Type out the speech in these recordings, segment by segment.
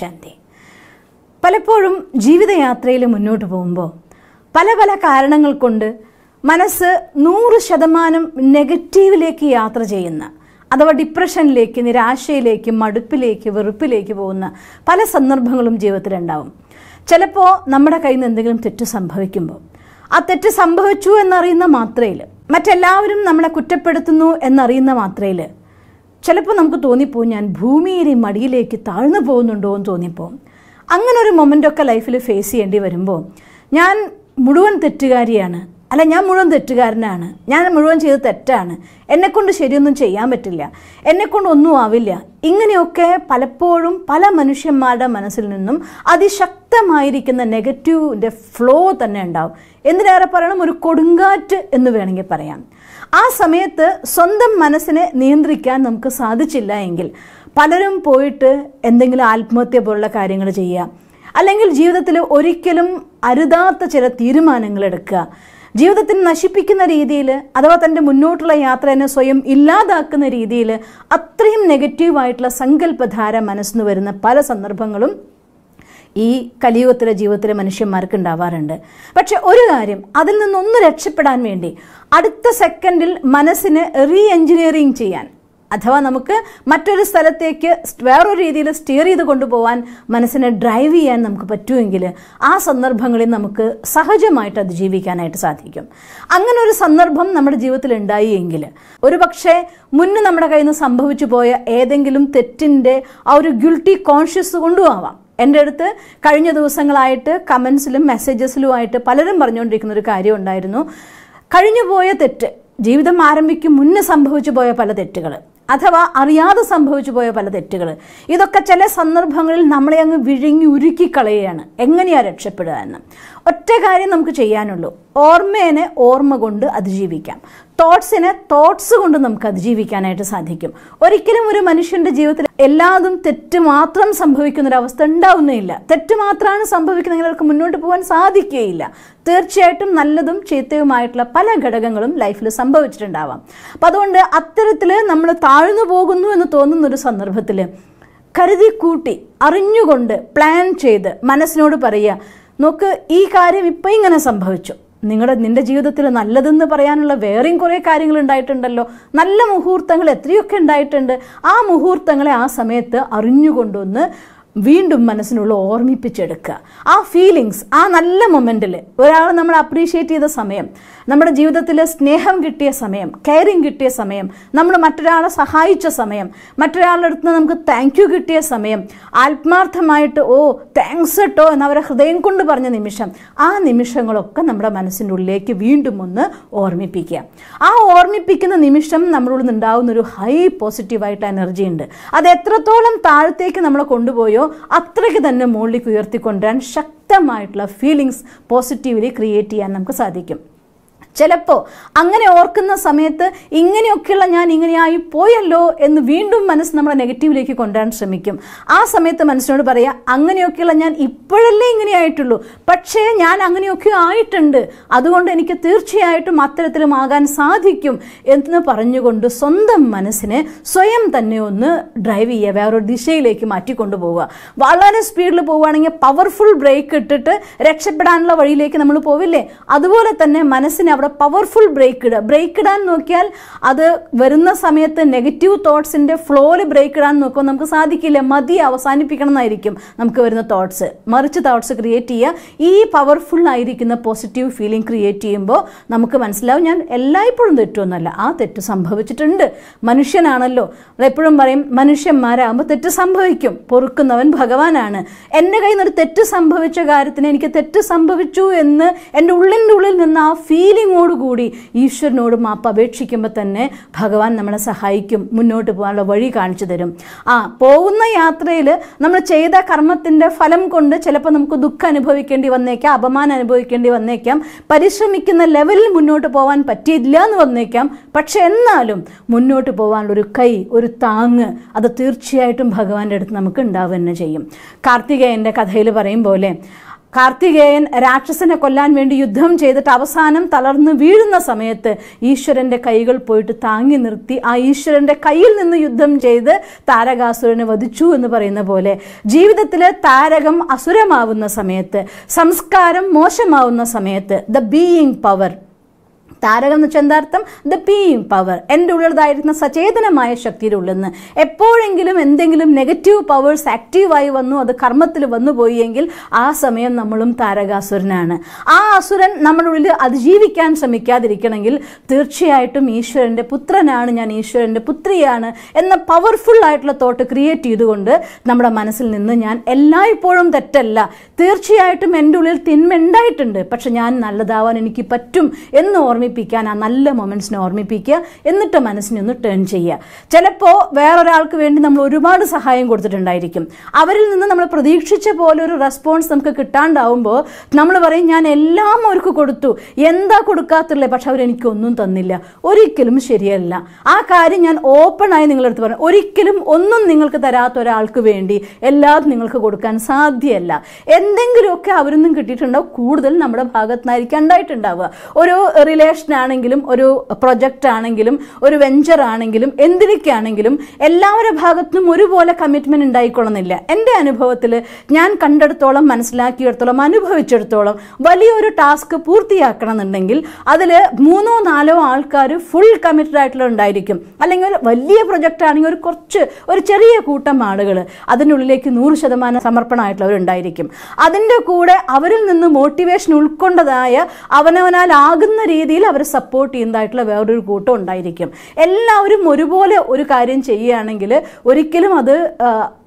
ശാന്തി പലപ്പോഴും ജീവിതയാത്രയിൽ മുന്നോട്ട് പോകുമ്പോൾ പല പല കാരണങ്ങൾ കൊണ്ട് മനസ്സ് നൂറ് ശതമാനം നെഗറ്റീവിലേക്ക് യാത്ര ചെയ്യുന്ന അഥവാ ഡിപ്രഷനിലേക്ക് നിരാശയിലേക്ക് മടുപ്പിലേക്ക് വെറുപ്പിലേക്ക് പോകുന്ന പല സന്ദർഭങ്ങളും ജീവിതത്തിലുണ്ടാവും ചിലപ്പോൾ നമ്മുടെ കയ്യിൽ നിന്ന് എന്തെങ്കിലും തെറ്റ് സംഭവിക്കുമ്പോൾ ആ തെറ്റ് സംഭവിച്ചു എന്നറിയുന്ന മാത്രയിൽ മറ്റെല്ലാവരും നമ്മളെ കുറ്റപ്പെടുത്തുന്നു എന്നറിയുന്ന മാത്രയിൽ ചിലപ്പോൾ നമുക്ക് തോന്നിപ്പോവും ഞാൻ ഭൂമിയുടെ മടിയിലേക്ക് താഴ്ന്നു പോകുന്നുണ്ടോ എന്ന് തോന്നിപ്പോൾ അങ്ങനെ ഒരു മൊമെൻ്റൊക്കെ ലൈഫിൽ ഫേസ് ചെയ്യേണ്ടി വരുമ്പോൾ ഞാൻ മുഴുവൻ തെറ്റുകാരിയാണ് അല്ല ഞാൻ മുഴുവൻ തെറ്റുകാരനാണ് ഞാൻ മുഴുവൻ ചെയ്ത് തെറ്റാണ് എന്നെക്കൊണ്ട് ശരിയൊന്നും ചെയ്യാൻ പറ്റില്ല എന്നെക്കൊണ്ട് ഒന്നും ആവില്ല ഇങ്ങനെയൊക്കെ പലപ്പോഴും പല മനുഷ്യന്മാരുടെ മനസ്സിൽ നിന്നും അതിശക്തമായിരിക്കുന്ന നെഗറ്റീവിൻ്റെ ഫ്ലോ തന്നെ ഉണ്ടാവും എന്തിനേറെ പറയണം ഒരു കൊടുങ്കാറ്റ് എന്ന് വേണമെങ്കിൽ പറയാം ആ സമയത്ത് സ്വന്തം മനസ്സിനെ നിയന്ത്രിക്കാൻ നമുക്ക് സാധിച്ചില്ല എങ്കിൽ പലരും പോയിട്ട് എന്തെങ്കിലും ആത്മഹത്യ പോലുള്ള കാര്യങ്ങൾ ചെയ്യുക അല്ലെങ്കിൽ ജീവിതത്തിൽ ഒരിക്കലും അരുതാത്ത ചില തീരുമാനങ്ങൾ എടുക്കുക ജീവിതത്തിന് നശിപ്പിക്കുന്ന രീതിയിൽ അഥവാ തൻ്റെ മുന്നോട്ടുള്ള യാത്രേനെ സ്വയം ഇല്ലാതാക്കുന്ന രീതിയിൽ അത്രയും നെഗറ്റീവായിട്ടുള്ള സങ്കല്പധാര മനസ്സിന് വരുന്ന പല സന്ദർഭങ്ങളും ഈ കലിയുഗത്തിലെ ജീവിതത്തിലെ മനുഷ്യന്മാർക്ക് ഉണ്ടാവാറുണ്ട് പക്ഷെ ഒരു കാര്യം അതിൽ നിന്നൊന്ന് രക്ഷപ്പെടാൻ വേണ്ടി അടുത്ത സെക്കൻഡിൽ മനസ്സിന് റീ എഞ്ചിനീയറിങ് ചെയ്യാൻ അഥവാ നമുക്ക് മറ്റൊരു സ്ഥലത്തേക്ക് വേറൊരു രീതിയിൽ സ്റ്റിയർ ചെയ്ത് കൊണ്ടുപോകാൻ മനസ്സിനെ ഡ്രൈവ് ചെയ്യാൻ നമുക്ക് പറ്റുമെങ്കിൽ ആ സന്ദർഭങ്ങളിൽ നമുക്ക് സഹജമായിട്ട് അത് ജീവിക്കാനായിട്ട് സാധിക്കും അങ്ങനെ ഒരു സന്ദർഭം നമ്മുടെ ജീവിതത്തിൽ ഉണ്ടായി എങ്കിൽ ഒരു പക്ഷേ മുന്ന് നമ്മുടെ കയ്യിൽ നിന്ന് സംഭവിച്ചു പോയ ഏതെങ്കിലും തെറ്റിൻ്റെ ആ ഒരു ഗിൽറ്റി കോൺഷ്യസ് കൊണ്ടുപോവാം എൻ്റെ അടുത്ത് കഴിഞ്ഞ ദിവസങ്ങളായിട്ട് കമൻസിലും മെസ്സേജസിലുമായിട്ട് പലരും പറഞ്ഞുകൊണ്ടിരിക്കുന്ന ഒരു കാര്യം ഉണ്ടായിരുന്നു കഴിഞ്ഞു പോയ തെറ്റ് ജീവിതം ആരംഭിക്കും മുന്നേ സംഭവിച്ചു പോയ പല തെറ്റുകൾ അഥവാ അറിയാതെ സംഭവിച്ചു പോയ പല തെറ്റുകൾ ഇതൊക്കെ ചില സന്ദർഭങ്ങളിൽ നമ്മളെ അങ്ങ് വിഴുങ്ങി ഉരുക്കിക്കളയുകയാണ് എങ്ങനെയാണ് രക്ഷപ്പെടുക എന്ന് ഒറ്റ കാര്യം നമുക്ക് ചെയ്യാനുള്ളൂ ഓർമ്മേനെ ഓർമ്മ കൊണ്ട് അതിജീവിക്കാം തോട്ട്സിനെ തോട്ട്സ് കൊണ്ട് നമുക്ക് അതിജീവിക്കാനായിട്ട് സാധിക്കും ഒരിക്കലും ഒരു മനുഷ്യന്റെ ജീവിതത്തിൽ എല്ലാതും തെറ്റ് മാത്രം സംഭവിക്കുന്ന ഒരു അവസ്ഥ ഉണ്ടാവുന്നില്ല തെറ്റ് മാത്രമാണ് സംഭവിക്കുന്നതെങ്കിൽ അവർക്ക് മുന്നോട്ട് പോകാൻ സാധിക്കുകയില്ല തീർച്ചയായിട്ടും നല്ലതും ചീത്തയുമായിട്ടുള്ള പല ഘടകങ്ങളും ലൈഫിൽ സംഭവിച്ചിട്ടുണ്ടാവാം അപ്പം അതുകൊണ്ട് അത്തരത്തിൽ നമ്മൾ താഴ്ന്നു പോകുന്നു എന്ന് തോന്നുന്ന ഒരു സന്ദർഭത്തിൽ കരുതി കൂട്ടി അറിഞ്ഞുകൊണ്ട് പ്ലാൻ ചെയ്ത് മനസ്സിനോട് പറയുക നോക്ക് ഈ കാര്യം ഇപ്പം ഇങ്ങനെ സംഭവിച്ചു നിങ്ങളുടെ നിന്റെ ജീവിതത്തിൽ നല്ലതെന്ന് പറയാനുള്ള വേറെയും കുറേ കാര്യങ്ങൾ ഉണ്ടായിട്ടുണ്ടല്ലോ നല്ല മുഹൂർത്തങ്ങൾ എത്രയൊക്കെ ഉണ്ടായിട്ടുണ്ട് ആ മുഹൂർത്തങ്ങളെ ആ സമയത്ത് അറിഞ്ഞുകൊണ്ടൊന്ന് വീണ്ടും മനസ്സിനുള്ള ഓർമ്മിപ്പിച്ചെടുക്കുക ആ ഫീലിങ്സ് ആ നല്ല മൊമെൻറ്റിൽ ഒരാൾ നമ്മൾ അപ്രീഷിയേറ്റ് ചെയ്ത സമയം നമ്മുടെ ജീവിതത്തിൽ സ്നേഹം കിട്ടിയ സമയം കെയറിങ് കിട്ടിയ സമയം നമ്മൾ മറ്റൊരാളെ സഹായിച്ച സമയം മറ്റൊരാളുടെ അടുത്ത് നമുക്ക് താങ്ക് യു കിട്ടിയ സമയം ആത്മാർത്ഥമായിട്ട് ഓ താങ്ക്സ് കേട്ടോ എന്ന് അവരെ ഹൃദയം കൊണ്ട് പറഞ്ഞ നിമിഷം ആ നിമിഷങ്ങളൊക്കെ നമ്മുടെ മനസ്സിൻ്റെ ഉള്ളിലേക്ക് വീണ്ടും ഒന്ന് ഓർമ്മിപ്പിക്കുക ആ ഓർമ്മിപ്പിക്കുന്ന നിമിഷം നമ്മളുള്ളിൽ ഉണ്ടാകുന്ന ഒരു ഹൈ പോസിറ്റീവായിട്ട് എനർജി ഉണ്ട് അത് എത്രത്തോളം താഴത്തേക്ക് നമ്മളെ കൊണ്ടുപോയോ ചെയ്യുന്നുണ്ടോ അത്രയ്ക്ക് തന്നെ മുകളിലേക്ക് ഉയർത്തിക്കൊണ്ടുവരാൻ ശക്തമായിട്ടുള്ള ഫീലിങ്സ് പോസിറ്റീവ്ലി ക്രിയേറ്റ് ചെയ്യാൻ നമുക്ക് സാധിക്കും ചിലപ്പോൾ അങ്ങനെ ഓർക്കുന്ന സമയത്ത് ഇങ്ങനെയൊക്കെയുള്ള ഞാൻ ഇങ്ങനെയായി പോയല്ലോ എന്ന് വീണ്ടും മനസ്സ് നമ്മളെ നെഗറ്റീവിലേക്ക് കൊണ്ടുവരാൻ ശ്രമിക്കും ആ സമയത്ത് മനസ്സിനോട് പറയാം അങ്ങനെയൊക്കെയുള്ള ഞാൻ ഇപ്പോഴല്ലേ ഇങ്ങനെയായിട്ടുള്ളൂ പക്ഷേ ഞാൻ അങ്ങനെയൊക്കെ ആയിട്ടുണ്ട് അതുകൊണ്ട് എനിക്ക് തീർച്ചയായിട്ടും അത്തരത്തിലും ആകാൻ സാധിക്കും എന്ന് പറഞ്ഞുകൊണ്ട് സ്വന്തം മനസ്സിനെ സ്വയം തന്നെ ഒന്ന് ഡ്രൈവ് ചെയ്യുക വേറൊരു ദിശയിലേക്ക് മാറ്റിക്കൊണ്ടു പോവുക വളരെ സ്പീഡിൽ പോവുകയാണെങ്കിൽ പവർഫുൾ ബ്രേക്ക് ഇട്ടിട്ട് രക്ഷപ്പെടാനുള്ള വഴിയിലേക്ക് നമ്മൾ പോവില്ലേ അതുപോലെ തന്നെ മനസ്സിനെ അവിടെ പവർഫുൾ ബ്രേക്ക് ഇടുക ബ്രേക്ക് ഇടാൻ നോക്കിയാൽ അത് വരുന്ന സമയത്ത് നെഗറ്റീവ് തോട്ട്സിൻ്റെ ഫ്ലോയിൽ ബ്രേക്ക് ഇടാൻ നോക്കുമ്പോൾ നമുക്ക് സാധിക്കില്ല മതി അവസാനിപ്പിക്കണം എന്നായിരിക്കും നമുക്ക് വരുന്ന തോട്ട്സ് മറിച്ച് തോട്ട്സ് ക്രിയേറ്റ് ചെയ്യുക ഈ പവർഫുൾ ആയിരിക്കുന്ന പോസിറ്റീവ് ഫീലിംഗ് ക്രിയേറ്റ് ചെയ്യുമ്പോൾ നമുക്ക് മനസ്സിലാവും ഞാൻ എല്ലായ്പ്പോഴും തെറ്റുമെന്നല്ല ആ തെറ്റ് സംഭവിച്ചിട്ടുണ്ട് മനുഷ്യനാണല്ലോ എപ്പോഴും പറയും മനുഷ്യന്മാരാകുമ്പോൾ തെറ്റ് സംഭവിക്കും പൊറുക്കുന്നവൻ ഭഗവാനാണ് എൻ്റെ കയ്യിൽ ഒരു തെറ്റ് സംഭവിച്ച കാര്യത്തിന് എനിക്ക് തെറ്റ് സംഭവിച്ചു എന്ന് എൻ്റെ ഉള്ളിൻ്റെ ഉള്ളിൽ നിന്ന് ആ ഫീലിംഗ് ബോധ്യമോടുകൂടി ഈശ്വരനോട് മാപ്പ് അപേക്ഷിക്കുമ്പോൾ തന്നെ ഭഗവാൻ നമ്മളെ സഹായിക്കും മുന്നോട്ട് പോകാനുള്ള വഴി കാണിച്ചു തരും ആ പോകുന്ന യാത്രയിൽ നമ്മൾ ചെയ്ത കർമ്മത്തിൻ്റെ ഫലം കൊണ്ട് ചിലപ്പോൾ നമുക്ക് ദുഃഖം അനുഭവിക്കേണ്ടി വന്നേക്കാം അപമാനം അനുഭവിക്കേണ്ടി വന്നേക്കാം പരിശ്രമിക്കുന്ന ലെവലിൽ മുന്നോട്ട് പോകാൻ പറ്റിയില്ല എന്ന് വന്നേക്കാം പക്ഷെ എന്നാലും മുന്നോട്ട് പോകാനുള്ള ഒരു കൈ ഒരു താങ്ങ് അത് തീർച്ചയായിട്ടും ഭഗവാന്റെ അടുത്ത് നമുക്ക് ഉണ്ടാവുക തന്നെ ചെയ്യും കാർത്തികേയൻ്റെ കഥയിൽ പറയും പോലെ കാർത്തികേയൻ രാക്ഷസനെ കൊല്ലാൻ വേണ്ടി യുദ്ധം ചെയ്തിട്ട് അവസാനം തളർന്ന് വീഴുന്ന സമയത്ത് ഈശ്വരൻ്റെ കൈകൾ പോയിട്ട് താങ്ങി നിർത്തി ആ ഈശ്വരൻ്റെ കയ്യിൽ നിന്ന് യുദ്ധം ചെയ്ത് താരകാസുരനെ വധിച്ചു എന്ന് പറയുന്ന പോലെ ജീവിതത്തിൽ താരകം അസുരമാവുന്ന സമയത്ത് സംസ്കാരം മോശമാവുന്ന സമയത്ത് ദ ബീയിങ് പവർ താരകം എന്ന് വെച്ചാൽ എന്താർത്ഥം ദ ബീയിങ് പവർ എൻ്റെ ഉള്ളതായിരുന്ന സചേതനമായ ശക്തിയുടെ ഉള്ളിൽ നിന്ന് എപ്പോഴെങ്കിലും എന്തെങ്കിലും നെഗറ്റീവ് പവേഴ്സ് ആക്റ്റീവായി വന്നു അത് കർമ്മത്തിൽ വന്നു പോയെങ്കിൽ ആ സമയം നമ്മളും താരകാസുരനാണ് ആ അസുരൻ നമ്മുടെ ഉള്ളിൽ അതിജീവിക്കാൻ ശ്രമിക്കാതിരിക്കണമെങ്കിൽ തീർച്ചയായിട്ടും ഈശ്വരൻ്റെ പുത്രനാണ് ഞാൻ ഈശ്വരൻ്റെ പുത്രിയാണ് എന്ന പവർഫുൾ ആയിട്ടുള്ള തോട്ട് ക്രിയേറ്റ് ചെയ്തുകൊണ്ട് നമ്മുടെ മനസ്സിൽ നിന്ന് ഞാൻ എല്ലായ്പ്പോഴും തെറ്റല്ല തീർച്ചയായിട്ടും എൻ്റെ ഉള്ളിൽ തിന്മ ഉണ്ടായിട്ടുണ്ട് പക്ഷെ ഞാൻ നല്ലതാവാൻ എനിക്ക് പറ്റും എന്ന് ഓർമ്മി ഓർമ്മിപ്പിക്കാൻ ആ നല്ല മൊമെൻറ്റ്സിനെ ഓർമ്മിപ്പിക്കുക എന്നിട്ട് മനസ്സിനെ ഒന്ന് ടേൺ ചെയ്യുക ചിലപ്പോൾ വേറൊരാൾക്ക് വേണ്ടി നമ്മൾ ഒരുപാട് സഹായം കൊടുത്തിട്ടുണ്ടായിരിക്കും അവരിൽ നിന്ന് നമ്മൾ പ്രതീക്ഷിച്ച പോലെ ഒരു റെസ്പോൺസ് നമുക്ക് കിട്ടാണ്ടാവുമ്പോൾ നമ്മൾ പറയും ഞാൻ എല്ലാം അവർക്ക് കൊടുത്തു എന്താ കൊടുക്കാത്തുള്ളത് പക്ഷെ അവരെനിക്കൊന്നും തന്നില്ല ഒരിക്കലും ശരിയല്ല ആ കാര്യം ഞാൻ ഓപ്പണായി അടുത്ത് പറഞ്ഞു ഒരിക്കലും ഒന്നും നിങ്ങൾക്ക് തരാത്ത ഒരാൾക്ക് വേണ്ടി എല്ലാം നിങ്ങൾക്ക് കൊടുക്കാൻ സാധ്യമല്ല എന്തെങ്കിലുമൊക്കെ അവരൊന്നും കിട്ടിയിട്ടുണ്ടാവും കൂടുതൽ നമ്മുടെ ഭാഗത്തുനിന്നായിരിക്കും ഉണ്ടായിട്ടുണ്ടാവുക ഒരു റിലേഷൻ ആണെങ്കിലും ഒരു പ്രൊജക്റ്റ് ആണെങ്കിലും ഒരു വെഞ്ചർ ആണെങ്കിലും എന്തിനൊക്കെയാണെങ്കിലും എല്ലാവരുടെ ഭാഗത്തും ഒരുപോലെ കമ്മിറ്റ്മെന്റ് ഉണ്ടായിക്കൊള്ളുന്നില്ല എൻ്റെ അനുഭവത്തിൽ ഞാൻ കണ്ടെടുത്തോളം മനസ്സിലാക്കിയെടുത്തോളം അനുഭവിച്ചെടുത്തോളം വലിയൊരു ടാസ്ക് പൂർത്തിയാക്കണമെന്നുണ്ടെങ്കിൽ അതിൽ മൂന്നോ നാലോ ആൾക്കാർ ഫുൾ കമ്മിറ്റഡ് ആയിട്ടുള്ള ഉണ്ടായിരിക്കും അല്ലെങ്കിൽ വലിയ പ്രൊജക്റ്റ് ആണെങ്കിൽ ഒരു കുറച്ച് ഒരു ചെറിയ കൂട്ടം ആളുകൾ അതിനുള്ളിലേക്ക് നൂറ് ശതമാനം സമർപ്പണമായിട്ടുള്ളവരുണ്ടായിരിക്കും അതിൻ്റെ കൂടെ അവരിൽ നിന്ന് മോട്ടിവേഷൻ ഉൾക്കൊണ്ടതായ അവനവനാൽ ആകുന്ന രീതിയിൽ അവർ സപ്പോർട്ട് ചെയ്യുന്നതായിട്ടുള്ള വേറൊരു കൂട്ടം ഉണ്ടായിരിക്കും എല്ലാവരും ഒരുപോലെ ഒരു കാര്യം ചെയ്യുകയാണെങ്കിൽ ഒരിക്കലും അത്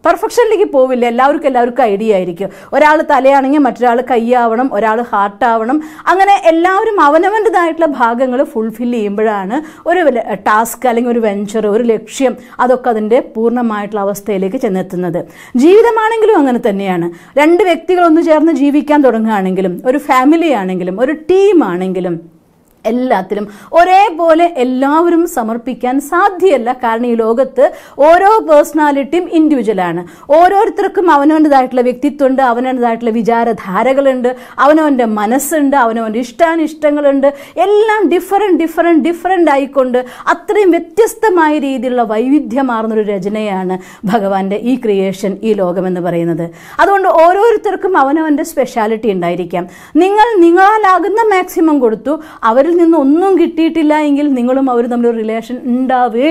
പെർഫെക്ഷനിലേക്ക് പോവില്ല എല്ലാവർക്കും എല്ലാവർക്കും ഐഡിയ ആയിരിക്കും ഒരാൾ തലയാണെങ്കിൽ മറ്റൊരാൾ കൈയാവണം ഒരാൾ ഹാർട്ടാവണം അങ്ങനെ എല്ലാവരും അവനവൻ്റെതായിട്ടുള്ള ഭാഗങ്ങൾ ഫുൾഫിൽ ചെയ്യുമ്പോഴാണ് ഒരു ടാസ്ക് അല്ലെങ്കിൽ ഒരു വെഞ്ചർ ഒരു ലക്ഷ്യം അതൊക്കെ അതിൻ്റെ പൂർണ്ണമായിട്ടുള്ള അവസ്ഥയിലേക്ക് ചെന്നെത്തുന്നത് ജീവിതമാണെങ്കിലും അങ്ങനെ തന്നെയാണ് രണ്ട് വ്യക്തികൾ ഒന്ന് ചേർന്ന് ജീവിക്കാൻ തുടങ്ങുകയാണെങ്കിലും ഒരു ഫാമിലി ആണെങ്കിലും ഒരു ടീമാണെങ്കിലും എല്ലാത്തിലും ഒരേപോലെ എല്ലാവരും സമർപ്പിക്കാൻ സാധ്യമല്ല കാരണം ഈ ലോകത്ത് ഓരോ പേഴ്സണാലിറ്റിയും ഇൻഡിവിജ്വലാണ് ഓരോരുത്തർക്കും അവനവൻ്റെതായിട്ടുള്ള ഉണ്ട് അവനവൻ്റെതായിട്ടുള്ള വിചാരധാരകളുണ്ട് അവനവൻ്റെ മനസ്സുണ്ട് അവനവൻ്റെ ഇഷ്ടാനിഷ്ടങ്ങളുണ്ട് എല്ലാം ഡിഫറെൻറ്റ് ഡിഫറെൻറ്റ് ഡിഫറെൻ്റ് ആയിക്കൊണ്ട് അത്രയും വ്യത്യസ്തമായ രീതിയിലുള്ള വൈവിധ്യമാർന്നൊരു രചനയാണ് ഭഗവാന്റെ ഈ ക്രിയേഷൻ ഈ ലോകമെന്ന് പറയുന്നത് അതുകൊണ്ട് ഓരോരുത്തർക്കും അവനവൻ്റെ സ്പെഷ്യാലിറ്റി ഉണ്ടായിരിക്കാം നിങ്ങൾ നിങ്ങളാലാകുന്ന മാക്സിമം കൊടുത്തു അവരിൽ നിന്നൊന്നും ഒന്നും കിട്ടിയിട്ടില്ല എങ്കിൽ നിങ്ങളും അവർ തമ്മിൽ ഒരു റിലേഷൻ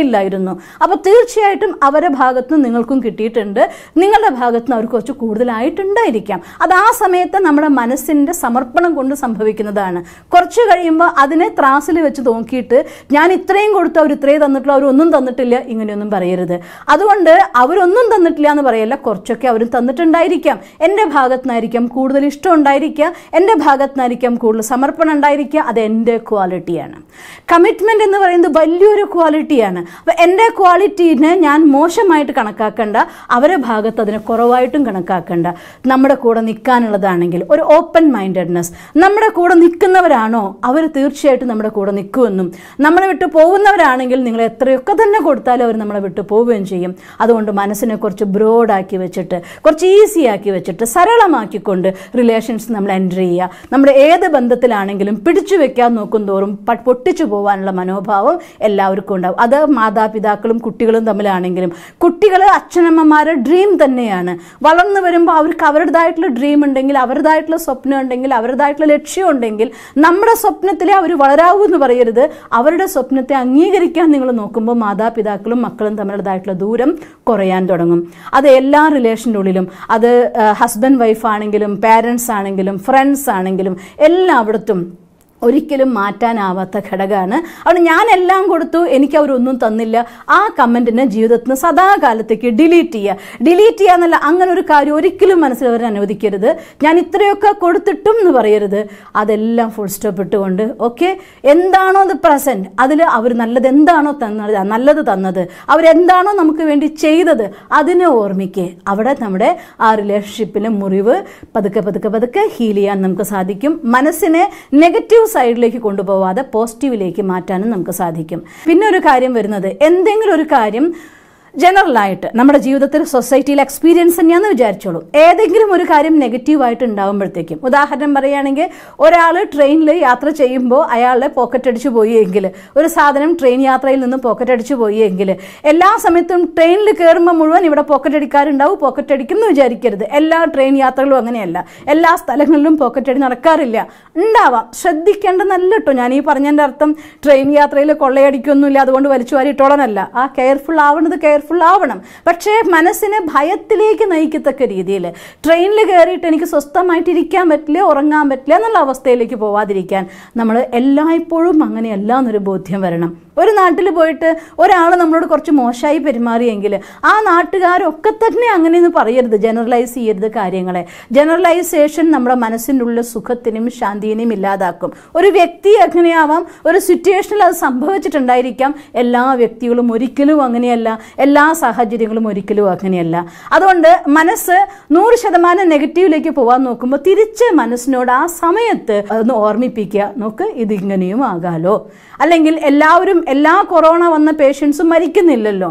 ഇല്ലായിരുന്നു അപ്പോൾ തീർച്ചയായിട്ടും അവരുടെ ഭാഗത്തുനിന്ന് നിങ്ങൾക്കും കിട്ടിയിട്ടുണ്ട് നിങ്ങളുടെ ഭാഗത്തുനിന്ന് അവർക്ക് കുറച്ച് കൂടുതലായിട്ടുണ്ടായിരിക്കാം അത് ആ സമയത്ത് നമ്മുടെ മനസ്സിൻ്റെ സമർപ്പണം കൊണ്ട് സംഭവിക്കുന്നതാണ് കുറച്ച് കഴിയുമ്പോൾ അതിനെ ത്രാസിൽ വെച്ച് നോക്കിയിട്ട് ഞാൻ ഇത്രയും കൊടുത്തു അവർ ഇത്രയും തന്നിട്ടുള്ളൂ അവരൊന്നും തന്നിട്ടില്ല ഇങ്ങനെയൊന്നും പറയരുത് അതുകൊണ്ട് അവരൊന്നും തന്നിട്ടില്ല എന്ന് പറയല്ല കുറച്ചൊക്കെ അവരും തന്നിട്ടുണ്ടായിരിക്കാം എൻ്റെ ഭാഗത്തുനിന്നായിരിക്കാം കൂടുതൽ ഇഷ്ടം ഉണ്ടായിരിക്കുക എൻ്റെ ഭാഗത്തുനിന്നായിരിക്കാം കൂടുതൽ സമർപ്പണം ഉണ്ടായിരിക്കുക അത് എൻ്റെ ക്വാളിറ്റിയാണ് കമ്മിറ്റ്മെൻ്റ് എന്ന് പറയുന്നത് വലിയൊരു ക്വാളിറ്റിയാണ് അപ്പോൾ എൻ്റെ ക്വാളിറ്റീനെ ഞാൻ മോശമായിട്ട് കണക്കാക്കേണ്ട അവരെ ഭാഗത്ത് അതിനെ കുറവായിട്ടും കണക്കാക്കേണ്ട നമ്മുടെ കൂടെ നിൽക്കാനുള്ളതാണെങ്കിൽ ഒരു ഓപ്പൺ മൈൻഡഡ്നെസ് നമ്മുടെ കൂടെ നിൽക്കുന്നവരാണോ അവർ തീർച്ചയായിട്ടും നമ്മുടെ കൂടെ നിൽക്കുമെന്നും നമ്മളെ വിട്ട് പോകുന്നവരാണെങ്കിൽ നിങ്ങൾ എത്രയൊക്കെ തന്നെ കൊടുത്താലും അവർ നമ്മളെ വിട്ട് പോവുകയും ചെയ്യും അതുകൊണ്ട് മനസ്സിനെ കുറച്ച് ബ്രോഡാക്കി വെച്ചിട്ട് കുറച്ച് ഈസി ആക്കി വെച്ചിട്ട് സരളമാക്കിക്കൊണ്ട് റിലേഷൻസ് നമ്മൾ എൻ്റർ ചെയ്യുക നമ്മുടെ ഏത് ബന്ധത്തിലാണെങ്കിലും പിടിച്ചു വെക്കാൻ നോക്കുന്ന തോറും പൊട്ടിച്ചു പോകാനുള്ള മനോഭാവം എല്ലാവർക്കും ഉണ്ടാവും അത് മാതാപിതാക്കളും കുട്ടികളും തമ്മിലാണെങ്കിലും കുട്ടികൾ അച്ഛനമ്മമാരുടെ ഡ്രീം തന്നെയാണ് വളർന്നു വരുമ്പോൾ അവർക്ക് അവരുടേതായിട്ടുള്ള ഡ്രീം ഉണ്ടെങ്കിൽ അവരുടേതായിട്ടുള്ള സ്വപ്നം ഉണ്ടെങ്കിൽ അവരുടേതായിട്ടുള്ള ലക്ഷ്യം ഉണ്ടെങ്കിൽ നമ്മുടെ സ്വപ്നത്തിലെ അവർ വളരാവൂ എന്ന് പറയരുത് അവരുടെ സ്വപ്നത്തെ അംഗീകരിക്കാൻ നിങ്ങൾ നോക്കുമ്പോൾ മാതാപിതാക്കളും മക്കളും തമ്മിലുള്ളതായിട്ടുള്ള ദൂരം കുറയാൻ തുടങ്ങും അത് എല്ലാ റിലേഷൻ്റെ ഉള്ളിലും അത് ഹസ്ബൻഡ് വൈഫ് ആണെങ്കിലും പാരൻസ് ആണെങ്കിലും ഫ്രണ്ട്സ് ആണെങ്കിലും എല്ലാവിടത്തും ഒരിക്കലും മാറ്റാനാവാത്ത ഘടകമാണ് അവിടെ ഞാൻ എല്ലാം കൊടുത്തു എനിക്ക് അവരൊന്നും തന്നില്ല ആ കമൻറ്റിനെ ജീവിതത്തിൽ നിന്ന് സദാകാലത്തേക്ക് ഡിലീറ്റ് ചെയ്യുക ഡിലീറ്റ് ചെയ്യുക എന്നല്ല അങ്ങനെ ഒരു കാര്യം ഒരിക്കലും മനസ്സിൽ അവർ അനുവദിക്കരുത് ഞാൻ ഇത്രയൊക്കെ കൊടുത്തിട്ടും എന്ന് പറയരുത് അതെല്ലാം ഫുൾ സ്റ്റോപ്പ് ഇട്ടുകൊണ്ട് ഓക്കെ എന്താണോ അത് പ്രസൻറ്റ് അതിൽ അവർ നല്ലത് എന്താണോ തന്നത് നല്ലത് തന്നത് അവരെന്താണോ നമുക്ക് വേണ്ടി ചെയ്തത് അതിനെ ഓർമ്മിക്കേ അവിടെ നമ്മുടെ ആ റിലേഷൻഷിപ്പിലെ മുറിവ് പതുക്കെ പതുക്കെ പതുക്കെ ഹീൽ ചെയ്യാൻ നമുക്ക് സാധിക്കും മനസ്സിനെ നെഗറ്റീവ് സൈഡിലേക്ക് കൊണ്ടുപോവാതെ പോസിറ്റീവിലേക്ക് മാറ്റാനും നമുക്ക് സാധിക്കും പിന്നെ ഒരു കാര്യം വരുന്നത് എന്തെങ്കിലും ഒരു കാര്യം ജനറൽ ആയിട്ട് നമ്മുടെ ജീവിതത്തിൽ സൊസൈറ്റിയിൽ എക്സ്പീരിയൻസ് തന്നെയാണെന്ന് വിചാരിച്ചോളൂ ഏതെങ്കിലും ഒരു കാര്യം നെഗറ്റീവായിട്ട് ഉണ്ടാകുമ്പോഴത്തേക്കും ഉദാഹരണം പറയുകയാണെങ്കിൽ ഒരാൾ ട്രെയിനിൽ യാത്ര ചെയ്യുമ്പോൾ അയാളുടെ പോക്കറ്റ് അടിച്ചു പോയെങ്കിൽ ഒരു സാധനം ട്രെയിൻ യാത്രയിൽ നിന്ന് പോക്കറ്റ് അടിച്ചു പോയെങ്കിൽ എല്ലാ സമയത്തും ട്രെയിനിൽ കയറുമ്പോൾ മുഴുവൻ ഇവിടെ പോക്കറ്റ് അടിക്കാറുണ്ടാവും പോക്കറ്റ് അടിക്കും എന്ന് വിചാരിക്കരുത് എല്ലാ ട്രെയിൻ യാത്രകളും അങ്ങനെയല്ല എല്ലാ സ്ഥലങ്ങളിലും പോക്കറ്റ് അടി നടക്കാറില്ല ഉണ്ടാവാം നല്ല കേട്ടോ ഞാൻ ഈ പറഞ്ഞതിൻ്റെ അർത്ഥം ട്രെയിൻ യാത്രയിൽ കൊള്ളയടിക്കൊന്നുമില്ല അതുകൊണ്ട് വലിച്ചു വാരി ആ കെയർഫുൾ ആവേണ്ടത് കെയർ കെയർഫുൾ ആവണം പക്ഷേ മനസ്സിനെ ഭയത്തിലേക്ക് നയിക്കത്തക്ക രീതിയിൽ ട്രെയിനിൽ കയറിയിട്ട് എനിക്ക് സ്വസ്ഥമായിട്ട് ഇരിക്കാൻ പറ്റില്ല ഉറങ്ങാൻ പറ്റില്ല എന്നുള്ള അവസ്ഥയിലേക്ക് പോവാതിരിക്കാൻ നമ്മൾ എല്ലായ്പ്പോഴും അങ്ങനെയല്ല എന്നൊരു ബോധ്യം വരണം ഒരു നാട്ടിൽ പോയിട്ട് ഒരാൾ നമ്മളോട് കുറച്ച് മോശമായി പെരുമാറിയെങ്കിൽ ആ നാട്ടുകാരൊക്കെ തന്നെ അങ്ങനെയൊന്നും പറയരുത് ജനറലൈസ് ചെയ്യരുത് കാര്യങ്ങളെ ജനറലൈസേഷൻ നമ്മുടെ മനസ്സിനുള്ള സുഖത്തിനും ശാന്തിനെയും ഇല്ലാതാക്കും ഒരു വ്യക്തി എങ്ങനെയാവാം ഒരു സിറ്റുവേഷനിൽ അത് സംഭവിച്ചിട്ടുണ്ടായിരിക്കാം എല്ലാ വ്യക്തികളും ഒരിക്കലും അങ്ങനെയല്ല എല്ലാ സാഹചര്യങ്ങളും ഒരിക്കലും അങ്ങനെയല്ല അതുകൊണ്ട് മനസ്സ് നൂറ് ശതമാനം നെഗറ്റീവിലേക്ക് പോകാൻ നോക്കുമ്പോൾ തിരിച്ച് മനസ്സിനോട് ആ സമയത്ത് ഒന്ന് ഓർമ്മിപ്പിക്കുക നോക്ക് ഇതിങ്ങനെയും ആകാലോ അല്ലെങ്കിൽ എല്ലാവരും എല്ലാ കൊറോണ വന്ന പേഷ്യൻസും മരിക്കുന്നില്ലല്ലോ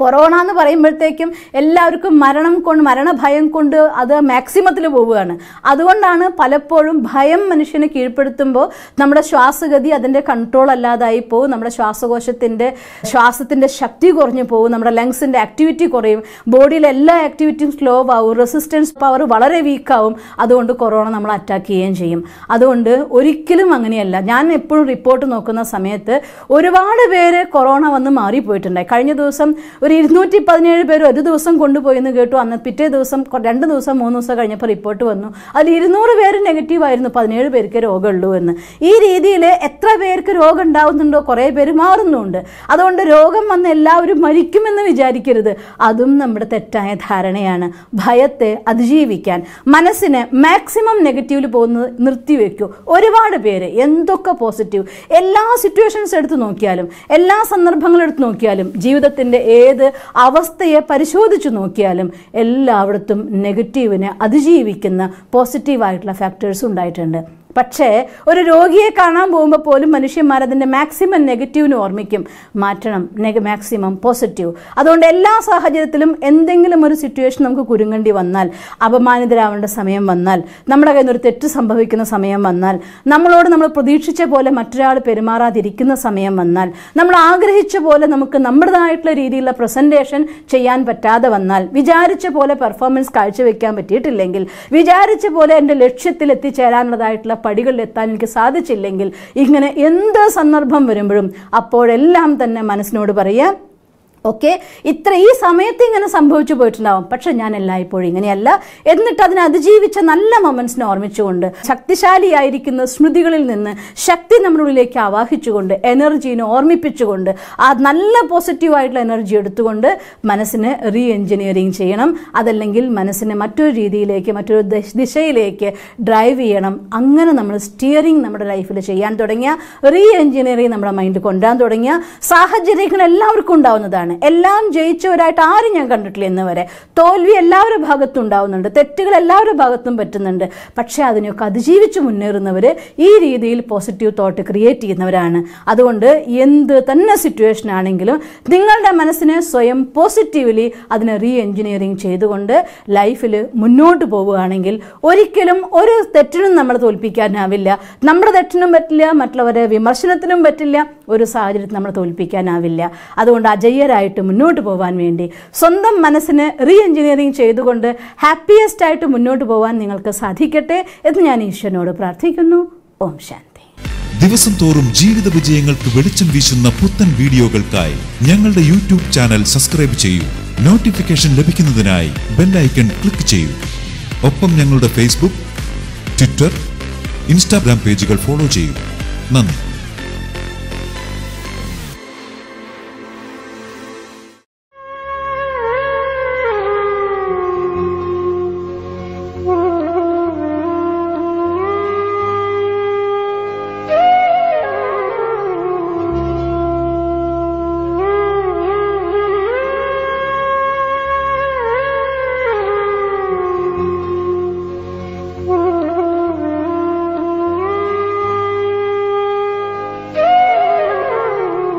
കൊറോണ എന്ന് പറയുമ്പോഴത്തേക്കും എല്ലാവർക്കും മരണം കൊണ്ട് മരണഭയം കൊണ്ട് അത് മാക്സിമത്തിൽ പോവുകയാണ് അതുകൊണ്ടാണ് പലപ്പോഴും ഭയം മനുഷ്യനെ കീഴ്പ്പെടുത്തുമ്പോൾ നമ്മുടെ ശ്വാസഗതി അതിൻ്റെ കൺട്രോൾ അല്ലാതായി പോകും നമ്മുടെ ശ്വാസകോശത്തിൻ്റെ ശ്വാസത്തിൻ്റെ ശക്തി കുറഞ്ഞു പോകും നമ്മുടെ ലങ്സിൻ്റെ ആക്ടിവിറ്റി കുറയും ബോഡിയിലെ എല്ലാ ആക്ടിവിറ്റിയും സ്ലോ ആവും റെസിസ്റ്റൻസ് പവർ വളരെ വീക്കാവും അതുകൊണ്ട് കൊറോണ നമ്മൾ അറ്റാക്ക് ചെയ്യുകയും ചെയ്യും അതുകൊണ്ട് ഒരിക്കലും അങ്ങനെയല്ല ഞാൻ എപ്പോഴും റിപ്പോർട്ട് നോക്കുന്ന സമയത്ത് ഒരുപാട് പേര് കൊറോണ വന്ന് മാറിപ്പോയിട്ടുണ്ടായി കഴിഞ്ഞ ദിവസം ഒരു ഇരുന്നൂറ്റി പതിനേഴ് പേര് ഒരു ദിവസം കൊണ്ടുപോയി എന്ന് കേട്ടു അന്ന് പിറ്റേ ദിവസം രണ്ട് ദിവസം മൂന്ന് ദിവസം കഴിഞ്ഞപ്പോൾ റിപ്പോർട്ട് വന്നു അതിൽ ഇരുന്നൂറ് പേര് നെഗറ്റീവ് ആയിരുന്നു പതിനേഴ് പേർക്ക് രോഗമുള്ളൂ എന്ന് ഈ രീതിയിൽ എത്ര പേർക്ക് രോഗം ഉണ്ടാവുന്നുണ്ടോ കുറേ പേര് മാറുന്നുണ്ട് അതുകൊണ്ട് രോഗം വന്ന് എല്ലാവരും മരിക്കുമെന്ന് വിചാരിക്കരുത് അതും നമ്മുടെ തെറ്റായ ധാരണയാണ് ഭയത്തെ അതിജീവിക്കാൻ മനസ്സിന് മാക്സിമം നെഗറ്റീവിൽ പോകുന്നത് നിർത്തിവെക്കൂ ഒരുപാട് പേര് എന്തൊക്കെ പോസിറ്റീവ് എല്ലാ സിറ്റുവേഷൻസ് എടുത്ത് നോക്കിയാലും എല്ലാ സന്ദർഭങ്ങളും എടുത്ത് നോക്കിയാലും ജീവിതത്തിൻ്റെ ഏത് ഏത് അവസ്ഥയെ പരിശോധിച്ചു നോക്കിയാലും എല്ലായിടത്തും നെഗറ്റീവിനെ അതിജീവിക്കുന്ന പോസിറ്റീവായിട്ടുള്ള ഫാക്ടേഴ്സ് ഉണ്ടായിട്ടുണ്ട് പക്ഷേ ഒരു രോഗിയെ കാണാൻ പോകുമ്പോൾ പോലും മനുഷ്യന്മാർ അതിൻ്റെ മാക്സിമം നെഗറ്റീവിന് ഓർമ്മിക്കും മാറ്റണം നെഗ മാക്സിമം പോസിറ്റീവ് അതുകൊണ്ട് എല്ലാ സാഹചര്യത്തിലും എന്തെങ്കിലും ഒരു സിറ്റുവേഷൻ നമുക്ക് കുരുങ്ങേണ്ടി വന്നാൽ അപമാനിതരാവേണ്ട സമയം വന്നാൽ നമ്മുടെ കയ്യിൽ നിന്നൊരു തെറ്റ് സംഭവിക്കുന്ന സമയം വന്നാൽ നമ്മളോട് നമ്മൾ പ്രതീക്ഷിച്ച പോലെ മറ്റൊരാൾ പെരുമാറാതിരിക്കുന്ന സമയം വന്നാൽ നമ്മൾ ആഗ്രഹിച്ച പോലെ നമുക്ക് നമ്മുടേതായിട്ടുള്ള രീതിയിലുള്ള പ്രസൻറ്റേഷൻ ചെയ്യാൻ പറ്റാതെ വന്നാൽ വിചാരിച്ച പോലെ പെർഫോമൻസ് കാഴ്ചവെക്കാൻ പറ്റിയിട്ടില്ലെങ്കിൽ വിചാരിച്ച പോലെ എൻ്റെ ലക്ഷ്യത്തിൽ എത്തിച്ചേരാനുള്ളതായിട്ടുള്ള പടികളിൽ എത്താൻ എനിക്ക് സാധിച്ചില്ലെങ്കിൽ ഇങ്ങനെ എന്ത് സന്ദർഭം വരുമ്പോഴും അപ്പോഴെല്ലാം തന്നെ മനസ്സിനോട് പറയുക ഓക്കെ ഇത്ര ഈ സമയത്ത് ഇങ്ങനെ സംഭവിച്ചു പോയിട്ടുണ്ടാവും പക്ഷെ ഞാൻ എല്ലായ്പ്പോഴും ഇങ്ങനെയല്ല എന്നിട്ട് അതിനെ അതിജീവിച്ച നല്ല മൊമെന്റ്സിനെ ഓർമ്മിച്ചുകൊണ്ട് ശക്തിശാലിയായിരിക്കുന്ന സ്മൃതികളിൽ നിന്ന് ശക്തി നമ്മളുള്ളിലേക്ക് ആവാഹിച്ചുകൊണ്ട് എനർജീനെ ഓർമ്മിപ്പിച്ചുകൊണ്ട് ആ നല്ല പോസിറ്റീവായിട്ടുള്ള എനർജി എടുത്തുകൊണ്ട് മനസ്സിനെ റീ എഞ്ചിനീയറിങ് ചെയ്യണം അതല്ലെങ്കിൽ മനസ്സിനെ മറ്റൊരു രീതിയിലേക്ക് മറ്റൊരു ദിശയിലേക്ക് ഡ്രൈവ് ചെയ്യണം അങ്ങനെ നമ്മൾ സ്റ്റിയറിംഗ് നമ്മുടെ ലൈഫിൽ ചെയ്യാൻ തുടങ്ങിയ റീ എഞ്ചിനീയറിങ് നമ്മുടെ മൈൻഡ് കൊണ്ടുവരാൻ തുടങ്ങിയ സാഹചര്യങ്ങൾ എല്ലാവർക്കും ഉണ്ടാവുന്നതാണ് എല്ലാം ജയിച്ചവരായിട്ട് ആരും ഞാൻ കണ്ടിട്ടില്ല ഇന്ന് വരെ തോൽവി എല്ലാവരുടെ ഭാഗത്തും ഉണ്ടാവുന്നുണ്ട് തെറ്റുകൾ എല്ലാവരുടെ ഭാഗത്തും പറ്റുന്നുണ്ട് പക്ഷേ അതിനെയൊക്കെ അതിജീവിച്ച് മുന്നേറുന്നവർ ഈ രീതിയിൽ പോസിറ്റീവ് തോട്ട് ക്രിയേറ്റ് ചെയ്യുന്നവരാണ് അതുകൊണ്ട് എന്ത് തന്നെ സിറ്റുവേഷൻ ആണെങ്കിലും നിങ്ങളുടെ മനസ്സിനെ സ്വയം പോസിറ്റീവ്ലി അതിനെ റീ എൻജിനീയറിങ് ചെയ്തുകൊണ്ട് ലൈഫിൽ മുന്നോട്ട് പോവുകയാണെങ്കിൽ ഒരിക്കലും ഒരു തെറ്റിനും നമ്മൾ തോൽപ്പിക്കാനാവില്ല നമ്മുടെ തെറ്റിനും പറ്റില്ല മറ്റുള്ളവരെ വിമർശനത്തിനും പറ്റില്ല ഒരു സാഹചര്യത്തിൽ നമ്മൾ തോൽപ്പിക്കാനാവില്ല അതുകൊണ്ട് അജയ്യരായി ആയിട്ട് മുന്നോട്ട് പോകാൻ വേണ്ടി സ്വന്തം മനസ്സിന് റീ എഞ്ചിനീയറിംഗ് ചെയ്തുകൊണ്ട് ഹാപ്പിയസ്റ്റ് ആയിട്ട് മുന്നോട്ട് പോകാൻ നിങ്ങൾക്ക് സാധിക്കട്ടെ എന്ന് ഞാൻ ഈശ്വരനോട് പ്രാർത്ഥിക്കുന്നു ഓം ശാന്തി ദിവസം തോറും ജീവിത വിജയങ്ങൾക്ക് വെളിച്ചം വീശുന്ന പുത്തൻ വീഡിയോകൾക്കായി ഞങ്ങളുടെ യൂട്യൂബ് ചാനൽ സബ്സ്ക്രൈബ് ചെയ്യൂ നോട്ടിഫിക്കേഷൻ ലഭിക്കുന്നതിനായി ബെല്ലൈക്കൺ ക്ലിക്ക് ചെയ്യൂ ഒപ്പം ഞങ്ങളുടെ ഫേസ്ബുക്ക് ട്വിറ്റർ ഇൻസ്റ്റാഗ്രാം പേജുകൾ ഫോളോ ചെയ്യൂ നന്ദി